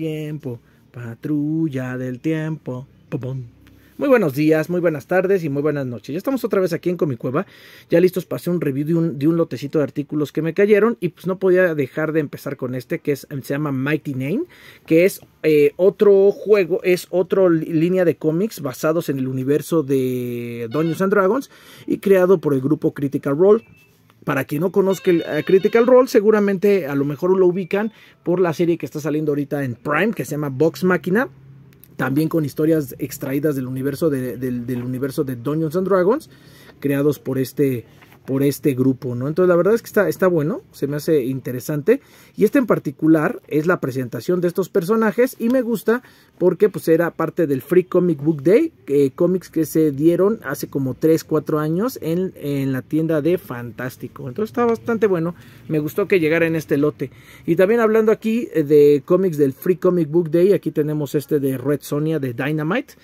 tiempo, patrulla del tiempo. Muy buenos días, muy buenas tardes y muy buenas noches. Ya estamos otra vez aquí en Cueva. ya listos para hacer un review de un, lotecito de artículos que me cayeron y pues no podía dejar de empezar con este que se llama Mighty Name, que es eh, otro juego, es otra línea de cómics basados en el universo de Dungeons and Dragons y creado por el grupo Critical Role para quien no conozca el, eh, Critical Role, seguramente a lo mejor lo ubican por la serie que está saliendo ahorita en Prime, que se llama Box Máquina. También con historias extraídas del universo de, del, universo de Dungeons and Dragons, creados por este por este grupo, ¿no? Entonces la verdad es que está, está bueno, se me hace interesante. Y este en particular es la presentación de estos personajes y me gusta porque pues era parte del Free Comic Book Day, eh, cómics que se dieron hace como 3, 4 años en, en, la tienda de Fantástico. Entonces está bastante bueno, me gustó que llegara en este lote. Y también hablando aquí eh, de cómics del Free Comic Book Day, aquí tenemos este de Red Sonia de Dynamite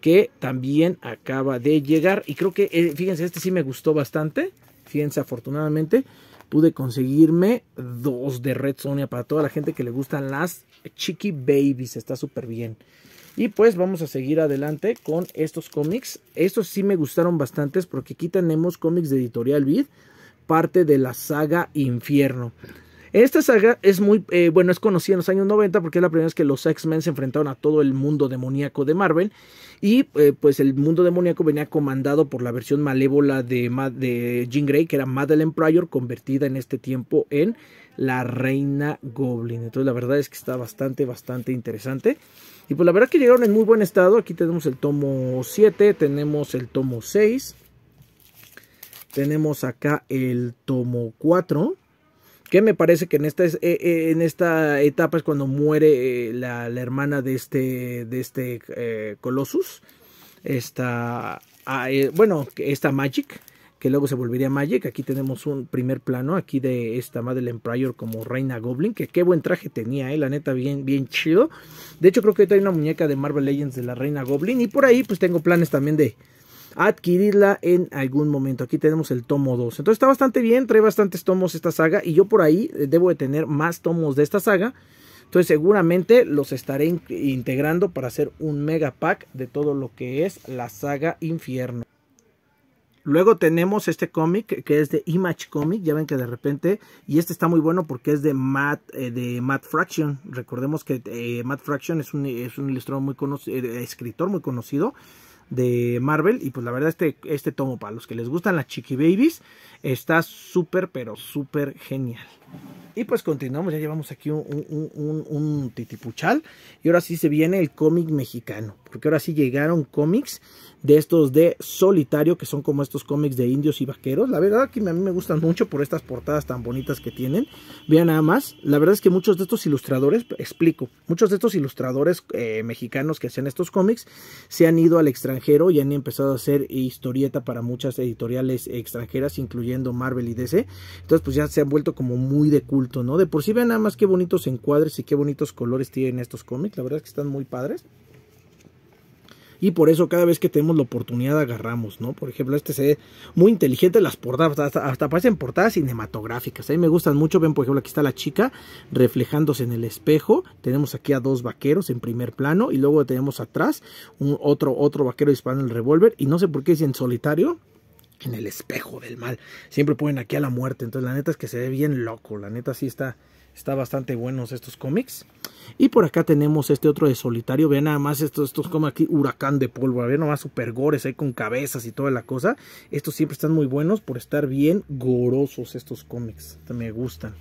que también acaba de llegar y creo que, eh, fíjense, este sí me gustó bastante fíjense, afortunadamente pude conseguirme dos de Red Sonia para toda la gente que le gustan las Chiqui Babies, está súper bien. Y pues vamos a seguir adelante con estos cómics. Estos sí me gustaron bastantes porque aquí tenemos cómics de Editorial Vid, parte de la saga Infierno. Esta saga es muy, eh, bueno, es conocida en los años 90 porque es la primera vez que los X-Men se enfrentaron a todo el mundo demoníaco de Marvel. Y eh, pues el mundo demoníaco venía comandado por la versión malévola de, de Jean Grey, que era Madeleine Pryor, convertida en este tiempo en la reina Goblin. Entonces la verdad es que está bastante, bastante interesante. Y pues la verdad que llegaron en muy buen estado. Aquí tenemos el tomo 7, tenemos el tomo 6. Tenemos acá el tomo 4. Que me parece que en esta, eh, eh, en esta etapa es cuando muere eh, la, hermana de este, de este Colossus. Esta, ah, bueno, esta Magic, que luego se volvería Magic. Aquí tenemos un primer plano aquí de esta Madeleine Empire como Reina Goblin, que qué buen traje tenía, ¿eh? la neta, bien, bien chido. De hecho, creo que ahorita hay una muñeca de Marvel Legends de la Reina Goblin. Y por ahí, pues tengo planes también de, adquirirla en algún momento. Aquí tenemos el tomo 2. Entonces está bastante bien, trae bastantes tomos esta saga y yo por ahí eh, debo de tener más tomos de esta saga. Entonces seguramente los estaré integrando para hacer un mega pack de todo lo que es la saga Infierno. Luego tenemos este cómic que es de Image Comic, ya ven que de repente, y este está muy bueno porque es de Matt, eh, de Matt Fraction. Recordemos que eh, Matt Fraction es un, es un ilustrador muy conocido, escritor muy conocido de Marvel. Y pues la verdad, este, este tomo, para los que les gustan las Chiqui Babies, está súper, pero súper genial. Y pues continuamos, ya llevamos aquí un, un, un, titipuchal. Y ahora sí se viene el cómic mexicano. Porque ahora sí llegaron cómics de estos de solitario, que son como estos cómics de indios y vaqueros. La verdad que a mí me gustan mucho por estas portadas tan bonitas que tienen. Vean nada más, la verdad es que muchos de estos ilustradores, explico, muchos de estos ilustradores eh, mexicanos que hacen estos cómics se han ido al extranjero y han empezado a hacer historieta para muchas editoriales extranjeras, incluyendo Marvel y DC. Entonces pues ya se han vuelto como muy muy de culto, ¿no? De por sí vean nada más qué bonitos encuadres y qué bonitos colores tienen estos cómics, la verdad es que están muy padres. Y por eso cada vez que tenemos la oportunidad agarramos, ¿no? Por ejemplo, este se ve muy inteligente las portadas, hasta, hasta parecen portadas cinematográficas. A ¿eh? mí me gustan mucho, ven por ejemplo aquí está la chica reflejándose en el espejo. Tenemos aquí a dos vaqueros en primer plano y luego tenemos atrás otro, otro vaquero disparando el revólver. Y no sé por qué es en solitario, en el espejo del mal. Siempre ponen aquí a la muerte. Entonces, la neta es que se ve bien loco. La neta sí está, está bastante buenos estos cómics. Y por acá tenemos este otro de solitario. Vean nada más estos, estos como aquí, huracán de polvo. Vean nada más super gores ahí con cabezas y toda la cosa. Estos siempre están muy buenos por estar bien gorosos estos cómics. Me gustan.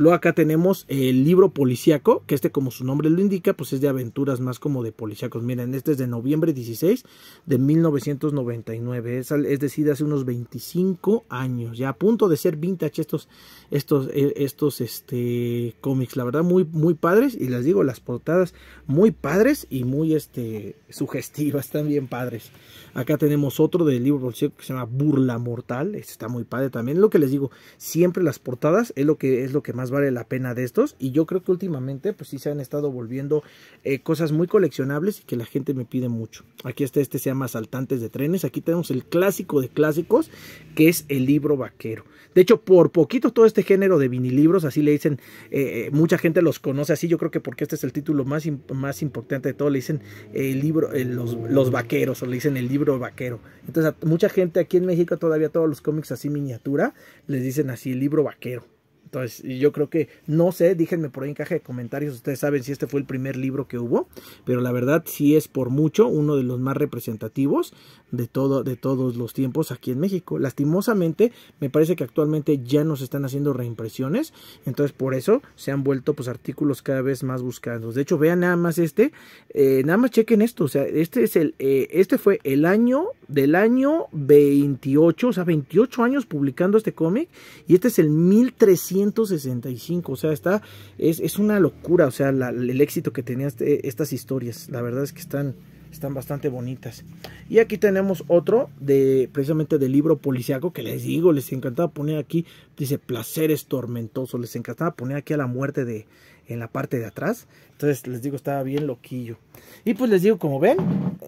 Luego acá tenemos el libro policíaco, que este como su nombre lo indica, pues es de aventuras más como de policíacos. Miren, este es de noviembre 16 de 1999, es, es decir, hace unos 25 años, ya a punto de ser vintage estos, estos, e, estos este, cómics, la verdad muy, muy padres y les digo, las portadas muy padres y muy este, sugestivas, también padres. Acá tenemos otro del libro policíaco que se llama Burla Mortal, este está muy padre también, lo que les digo, siempre las portadas es lo que, es lo que más vale la pena de estos. Y yo creo que últimamente, pues sí se han estado volviendo eh, cosas muy coleccionables y que la gente me pide mucho. Aquí está, este se llama Saltantes de Trenes. Aquí tenemos el clásico de clásicos, que es el libro vaquero. De hecho, por poquito todo este género de vinilibros, así le dicen, eh, eh, mucha gente los conoce así. Yo creo que porque este es el título más, más importante de todo, le dicen el libro, los, los vaqueros, o le dicen el libro vaquero. Entonces, mucha gente aquí en México todavía todos los cómics así miniatura les dicen así, el libro vaquero. Entonces, yo creo que, no sé, díganme por ahí en caja de comentarios, ustedes saben si este fue el primer libro que hubo, pero la verdad sí es por mucho uno de los más representativos de, todo, de todos los tiempos aquí en México. Lastimosamente, me parece que actualmente ya nos están haciendo reimpresiones, entonces por eso se han vuelto pues artículos cada vez más buscados. De hecho, vean nada más este, eh, nada más chequen esto, o sea, este es el, eh, este fue el año del año 28, o sea, 28 años publicando este cómic y este es el 1300 165, o sea, está, es, una locura, o sea, el éxito que tenían este, estas historias, la verdad es que están, están bastante bonitas. Y aquí tenemos otro de precisamente del libro policiaco que les digo, les encantaba poner aquí, dice placeres tormentosos, les encantaba poner aquí a la muerte de en la parte de atrás. Entonces les digo, estaba bien loquillo. Y pues les digo, como ven,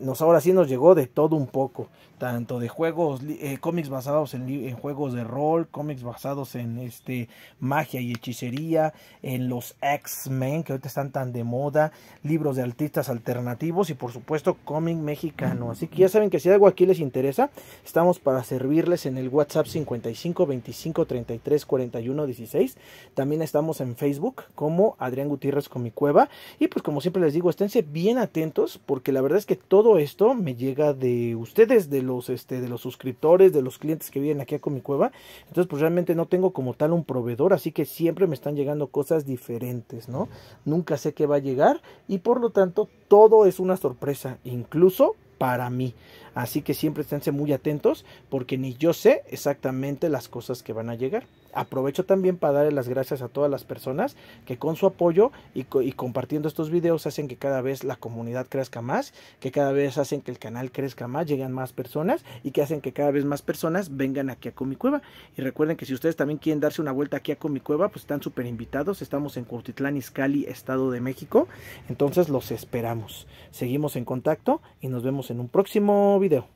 nos, ahora sí nos llegó de todo un poco. Tanto de juegos, eh, cómics basados en, juegos de rol, cómics basados en este, magia y hechicería, en los X-Men que ahorita están tan de moda, libros de artistas alternativos y por supuesto cómic mexicano. Así que ya saben que si algo aquí les interesa, estamos para servirles en el WhatsApp 55 25 33 41 16. También estamos en Facebook como... Adrián Gutiérrez con mi cueva. Y pues como siempre les digo, esténse bien atentos porque la verdad es que todo esto me llega de ustedes, de los, este, de los suscriptores, de los clientes que vienen aquí a con mi cueva. Entonces pues realmente no tengo como tal un proveedor, así que siempre me están llegando cosas diferentes, ¿no? Nunca sé qué va a llegar y por lo tanto todo es una sorpresa, incluso para mí. Así que siempre esténse muy atentos porque ni yo sé exactamente las cosas que van a llegar. Aprovecho también para darle las gracias a todas las personas que con su apoyo y, compartiendo estos videos hacen que cada vez la comunidad crezca más, que cada vez hacen que el canal crezca más, llegan más personas y que hacen que cada vez más personas vengan aquí a Cueva. Y recuerden que si ustedes también quieren darse una vuelta aquí a Cueva, pues están súper invitados. Estamos en Curtitlán, Iscali, Estado de México. Entonces los esperamos. Seguimos en contacto y nos vemos en un próximo video.